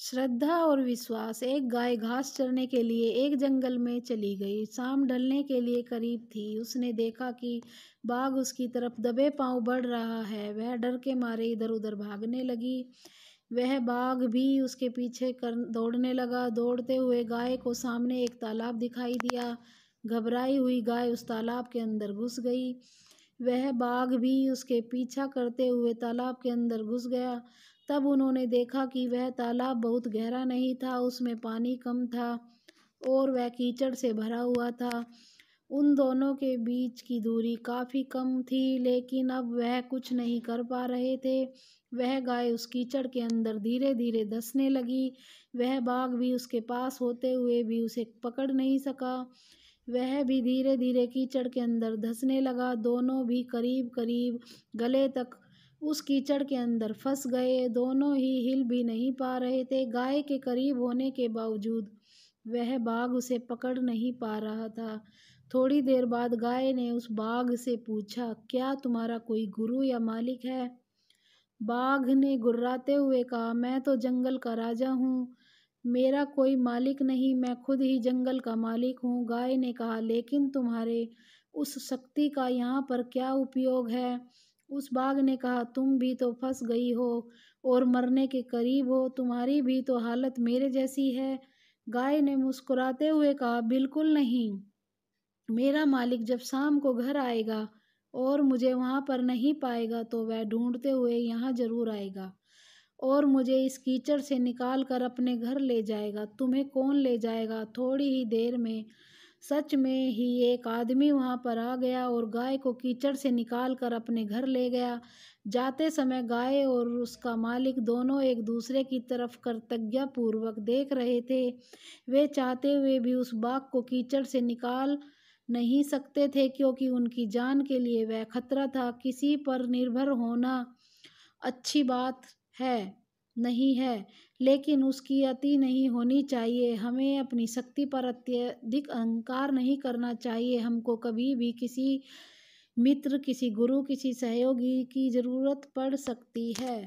श्रद्धा और विश्वास एक गाय घास चरने के लिए एक जंगल में चली गई शाम ढलने के लिए करीब थी उसने देखा कि बाघ उसकी तरफ दबे पांव बढ़ रहा है वह डर के मारे इधर उधर भागने लगी वह बाघ भी उसके पीछे कर दौड़ने लगा दौड़ते हुए गाय को सामने एक तालाब दिखाई दिया घबराई हुई गाय उस तालाब के अंदर घुस गई वह बाघ भी उसके पीछा करते हुए तालाब के अंदर घुस गया तब उन्होंने देखा कि वह तालाब बहुत गहरा नहीं था उसमें पानी कम था और वह कीचड़ से भरा हुआ था उन दोनों के बीच की दूरी काफ़ी कम थी लेकिन अब वह कुछ नहीं कर पा रहे थे वह गाय उस कीचड़ के अंदर धीरे धीरे धसने लगी वह बाघ भी उसके पास होते हुए भी उसे पकड़ नहीं सका वह भी धीरे धीरे कीचड़ के अंदर धंसने लगा दोनों भी करीब करीब गले तक उस कीचड़ के अंदर फंस गए दोनों ही हिल भी नहीं पा रहे थे गाय के करीब होने के बावजूद वह बाघ उसे पकड़ नहीं पा रहा था थोड़ी देर बाद गाय ने उस बाघ से पूछा क्या तुम्हारा कोई गुरु या मालिक है बाघ ने गुर्राते हुए कहा मैं तो जंगल का राजा हूँ मेरा कोई मालिक नहीं मैं खुद ही जंगल का मालिक हूँ गाय ने कहा लेकिन तुम्हारे उस शक्ति का यहाँ पर क्या उपयोग है उस बाघ ने कहा तुम भी तो फंस गई हो और मरने के करीब हो तुम्हारी भी तो हालत मेरे जैसी है गाय ने मुस्कुराते हुए कहा बिल्कुल नहीं मेरा मालिक जब शाम को घर आएगा और मुझे वहाँ पर नहीं पाएगा तो वह ढूंढते हुए यहाँ जरूर आएगा और मुझे इस कीचड़ से निकाल कर अपने घर ले जाएगा तुम्हें कौन ले जाएगा थोड़ी ही देर में सच में ही एक आदमी वहाँ पर आ गया और गाय को कीचड़ से निकाल कर अपने घर ले गया जाते समय गाय और उसका मालिक दोनों एक दूसरे की तरफ कर्तज्ञापूर्वक देख रहे थे वे चाहते हुए भी उस बाघ को कीचड़ से निकाल नहीं सकते थे क्योंकि उनकी जान के लिए वह खतरा था किसी पर निर्भर होना अच्छी बात है नहीं है लेकिन उसकी अति नहीं होनी चाहिए हमें अपनी शक्ति पर अत्यधिक अहंकार नहीं करना चाहिए हमको कभी भी किसी मित्र किसी गुरु किसी सहयोगी की ज़रूरत पड़ सकती है